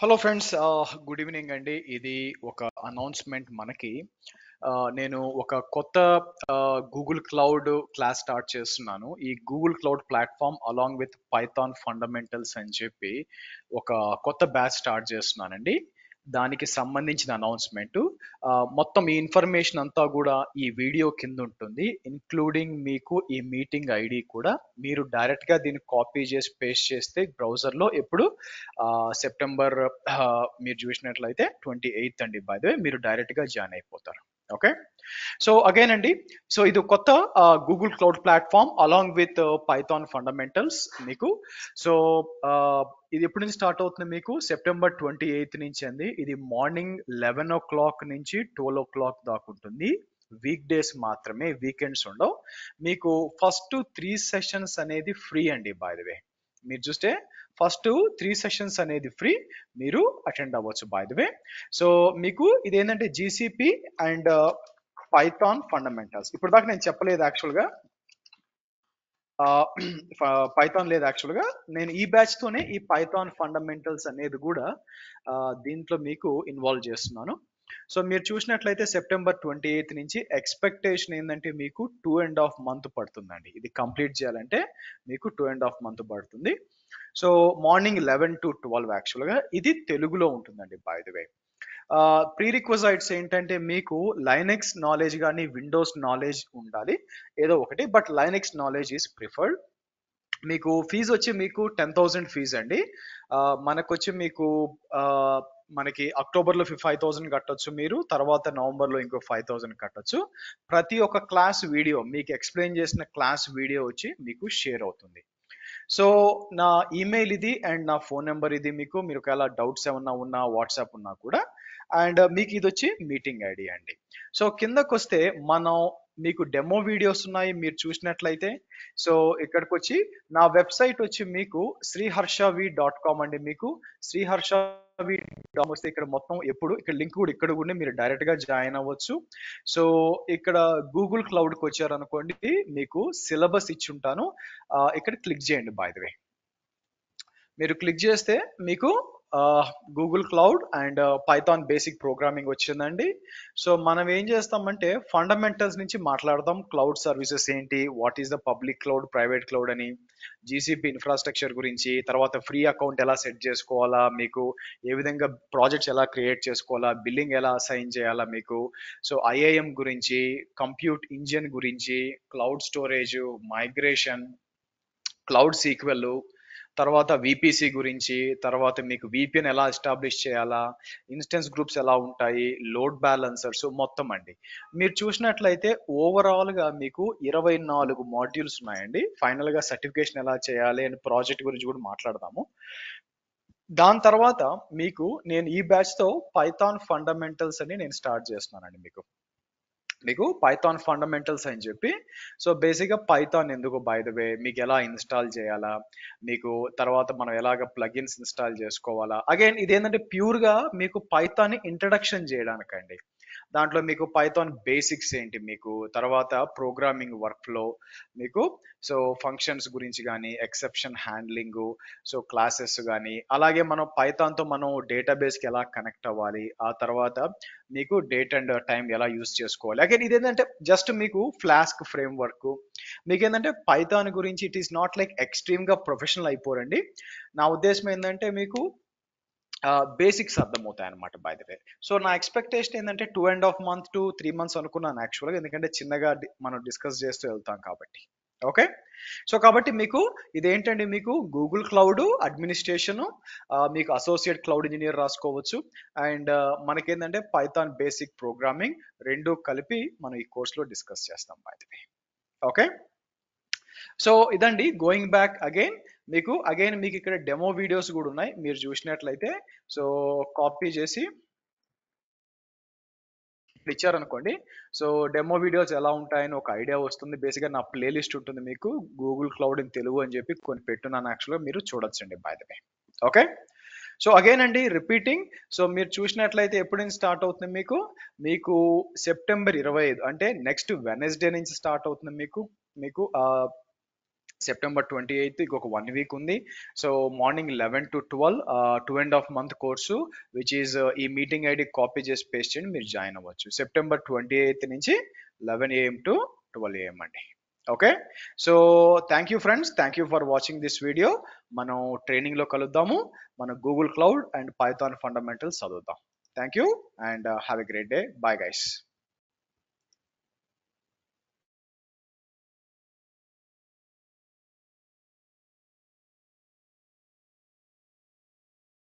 hello friends good evening అండి ఇది ఒక అనౌన్స్మెంట్ మనకి uh, నేను ఒక కొత్త గూగుల్ క్లౌడ్ క్లాస్ స్టార్ట్ చేస్తున్నాను ఈ Google cloud platform along with Python fundamentals అని చెప్పి ఒక కొత్త బ్యాచ్ స్టార్ట్ చేస్తున్నానండి దానికి సంబంధించిన అనౌన్స్మెంట్ మొత్తం ఈ ఇన్ఫర్మేషన్ అంతా కూడా ఈ వీడియో కింద ఉంటుంది ఇన్క్లూడింగ్ మీకు ఈ మీటింగ్ ఐడి కూడా మీరు డైరెక్ట్గా దీన్ని కాపీ చేసి పేస్ట్ చేస్తే బ్రౌజర్లో ఎప్పుడు సెప్టెంబర్ మీరు చూసినట్లయితే ట్వంటీ ఎయిత్ అండి బై ద వే మీరు డైరెక్ట్గా జాయిన్ అయిపోతారు ఓకే సో అగైన్ అండి సో ఇది కొత్త Google cloud platform along with Python fundamentals మీకు సో ఇది ఎప్పటి నుంచి స్టార్ట్ అవుతుంది మీకు సెప్టెంబర్ ట్వంటీ ఎయిత్ నుంచి అండి ఇది మార్నింగ్ లెవెన్ ఓ క్లాక్ నుంచి ట్వెల్వ్ ఓ క్లాక్ దాకా ఉంటుంది వీక్ డేస్ మాత్రమే వీకెండ్స్ ఉండవు మీకు ఫస్ట్ త్రీ సెషన్స్ అనేది ఫ్రీ అండి బై ద వే మీరు చూస్తే ఫస్ట్ త్రీ సెషన్స్ అనేది ఫ్రీ మీరు అటెండ్ అవ్వచ్చు బై ద వే సో మీకు ఇదేంటంటే జీసీపీ అండ్ పైథాన్ ఫండమెంటల్స్ ఇప్పుడు దాకా నేను చెప్పలేదు యాక్చువల్గా పైథాన్ uh, లేదు యాక్చువల్గా నేను ఈ బ్యాచ్తోనే ఈ పైథాన్ ఫండమెంటల్స్ అనేది కూడా uh, దీంట్లో మీకు ఇన్వాల్వ్ చేస్తున్నాను సో మీరు చూసినట్లయితే సెప్టెంబర్ ట్వంటీ ఎయిత్ నుంచి ఎక్స్పెక్టేషన్ ఏంటంటే మీకు టూ అండ్ హాఫ్ మంత్ పడుతుందండి ఇది కంప్లీట్ చేయాలంటే మీకు టూ అండ్ హాఫ్ మంత్ పడుతుంది so morning eleven to twelve యాక్చువల్గా ఇది తెలుగులో ఉంటుందండి by the way prerequisites ఏంటంటే మీకు లైనెక్స్ నాలెడ్జ్ కానీ విండోస్ నాలెడ్జ్ ఉండాలి ఏదో ఒకటి but Linux knowledge is preferred మీకు ఫీజు వచ్చి మీకు టెన్ థౌజండ్ ఫీజ్ అండి మనకు వచ్చి మీకు మనకి అక్టోబర్లో ఫైవ్ థౌసండ్ కట్టొచ్చు మీరు తర్వాత నవంబర్లో ఇంకో ఫైవ్ థౌసండ్ కట్టొచ్చు ప్రతి ఒక్క క్లాస్ వీడియో మీకు ఎక్స్ప్లెయిన్ చేసిన క్లాస్ వీడియో వచ్చి మీకు షేర్ అవుతుంది సో నా ఈమెయిల్ ఇది అండ్ నా ఫోన్ నెంబర్ ఇది మీకు మీరు ఒకవేళ డౌట్స్ ఏమన్నా ఉన్నా వాట్సాప్ ఉన్నా కూడా అండ్ మీకు ఇది వచ్చి మీటింగ్ ఐడి అండి సో కిందకు వస్తే మనం మీకు డెమో వీడియోస్ ఉన్నాయి మీరు చూసినట్లయితే సో ఇక్కడికి వచ్చి నా వెబ్సైట్ వచ్చి మీకు శ్రీహర్షవి డాట్ కామ్ అండి మీకు శ్రీహర్ష డాట్ వస్తే ఇక్కడ మొత్తం ఎప్పుడు ఇక్కడ లింక్ కూడా ఇక్కడ కూడా మీరు డైరెక్ట్ గా జాయిన్ అవ్వచ్చు సో ఇక్కడ గూగుల్ క్లౌడ్కి వచ్చారనుకోండి మీకు సిలబస్ ఇచ్చి ఉంటాను ఇక్కడ క్లిక్ చేయండి బాయ్ వే మీరు క్లిక్ చేస్తే మీకు Google cloud and Python basic programming వచ్చిందండి సో మనం ఏం చేస్తామంటే ఫండమెంటల్స్ నుంచి మాట్లాడదాం క్లౌడ్ సర్వీసెస్ ఏంటి what is the public cloud private cloud అని జీసీపీ ఇన్ఫ్రాస్ట్రక్చర్ గురించి తర్వాత ఫ్రీ అకౌంట్ ఎలా సెట్ చేసుకోవాలా మీకు ఏ విధంగా ప్రాజెక్ట్స్ ఎలా క్రియేట్ చేసుకోవాలా బిల్లింగ్ ఎలా అసైన్ చేయాలా మీకు సో ఐఏఎం గురించి కంప్యూట్ ఇంజిన్ గురించి cloud storage migration cloud SQL తర్వాత విపిసి గురించి తర్వాత మీకు విపిఎన్ ఎలా ఎస్టాబ్లిష్ చేయాలా ఇన్స్టెన్స్ గ్రూప్స్ ఎలా ఉంటాయి లోడ్ బ్యాలెన్సర్స్ మొత్తం అండి మీరు చూసినట్లయితే ఓవరాల్గా మీకు ఇరవై నాలుగు మాడ్యూల్స్ ఉన్నాయండి ఫైనల్గా సర్టిఫికేషన్ ఎలా చేయాలి అని ప్రాజెక్ట్ గురించి కూడా మాట్లాడదాము దాని తర్వాత మీకు నేను ఈ బ్యాచ్తో పైథాన్ ఫండమెంటల్స్ అని నేను స్టార్ట్ చేస్తున్నానండి మీకు మీకు పైథాన్ ఫండమెంటల్స్ అని చెప్పి సో బేసిక్గా పైథాన్ ఎందుకు బై ద వే మీకు ఎలా ఇన్స్టాల్ చేయాలా మీకు తర్వాత మనం ఎలాగ ప్లగిన్స్ ఇన్స్టాల్ చేసుకోవాలా అగైన్ ఇదేంటంటే ప్యూర్గా మీకు పైథాన్ ఇంట్రడక్షన్ చేయడానికండి దాంట్లో మీకు పైథాన్ బేసిక్స్ ఏంటి మీకు తర్వాత ప్రోగ్రామింగ్ వర్క్లో మీకు సో ఫంక్షన్స్ గురించి కానీ ఎక్సెప్షన్ హ్యాండ్లింగ్ సో క్లాసెస్ కానీ అలాగే మనం పైథాన్తో మనం డేటాబేస్కి ఎలా కనెక్ట్ అవ్వాలి ఆ తర్వాత మీకు డేట్ అండ్ టైం ఎలా యూస్ చేసుకోవాలి అగైన్ ఏంటంటే జస్ట్ మీకు ఫ్లాస్క్ ఫ్రేమ్ వర్క్ మీకు ఏంటంటే పైథాన్ గురించి ఇట్ ఈస్ నాట్ లైక్ ఎక్స్ట్రీమ్గా ప్రొఫెషనల్ అయిపోరండి నా ఉద్దేశం ఏంటంటే మీకు బేసిక్స్ అర్థమవుతాయి అనమాట బై వే సో నా ఎక్స్పెక్టేషన్ ఏంటంటే two and half month to three months అనుకున్నాను యాక్చువల్గా ఎందుకంటే చిన్నగా మనం డిస్కస్ చేస్తూ వెళ్తాం కాబట్టి ఓకే సో కాబట్టి మీకు ఇదేంటండి మీకు గూగుల్ క్లౌడ్ అడ్మినిస్ట్రేషన్ మీకు అసోసియేట్ క్లౌడ్ ఇంజనీర్ రాసుకోవచ్చు అండ్ మనకేంటంటే పైథాన్ బేసిక్ ప్రోగ్రామింగ్ రెండు కలిపి మనం ఈ కోర్సులో డిస్కస్ చేస్తాం బై వే ఓకే సో ఇదండి గోయింగ్ బ్యాక్ అగైన్ మీకు అగైన్ మీకు ఇక్కడ డెమో వీడియోస్ కూడా ఉన్నాయి మీరు చూసినట్లయితే సో కాపీ చేసి ఇచ్చారు అనుకోండి సో డెమో వీడియోస్ ఎలా ఉంటాయని ఒక ఐడియా వస్తుంది బేసిక్గా నా ప్లేలిస్ట్ ఉంటుంది మీకు గూగుల్ క్లౌడ్ ఇన్ తెలుగు అని చెప్పి కొన్ని పెట్టున్నాను యాక్చువల్గా మీరు చూడొచ్చండి బై ఓకే సో అగైన్ అండి రిపీటింగ్ సో మీరు చూసినట్లయితే ఎప్పటి నుంచి స్టార్ట్ అవుతుంది మీకు మీకు సెప్టెంబర్ ఇరవై ఐదు అంటే నెక్స్ట్ వెనస్డే నుంచి స్టార్ట్ అవుతుంది మీకు మీకు uh, సెప్టెంబర్ ట్వంటీ ఎయిత్ ఇంకొక వన్ వీక్ ఉంది so morning eleven to twelve two and half month course which is ఈ మీటింగ్ ఐడి కాపీ చేసి పేస్ట్ చేయండి మీరు జాయిన్ అవ్వచ్చు సెప్టెంబర్ ట్వంటీ ఎయిత్ నుంచి eleven AM to twelve AM అండి okay so thank you friends thank you for watching this video మనం ట్రైనింగ్లో కలుద్దాము మన Google cloud and Python fundamentals చదువుతాం thank you and have a great day bye guys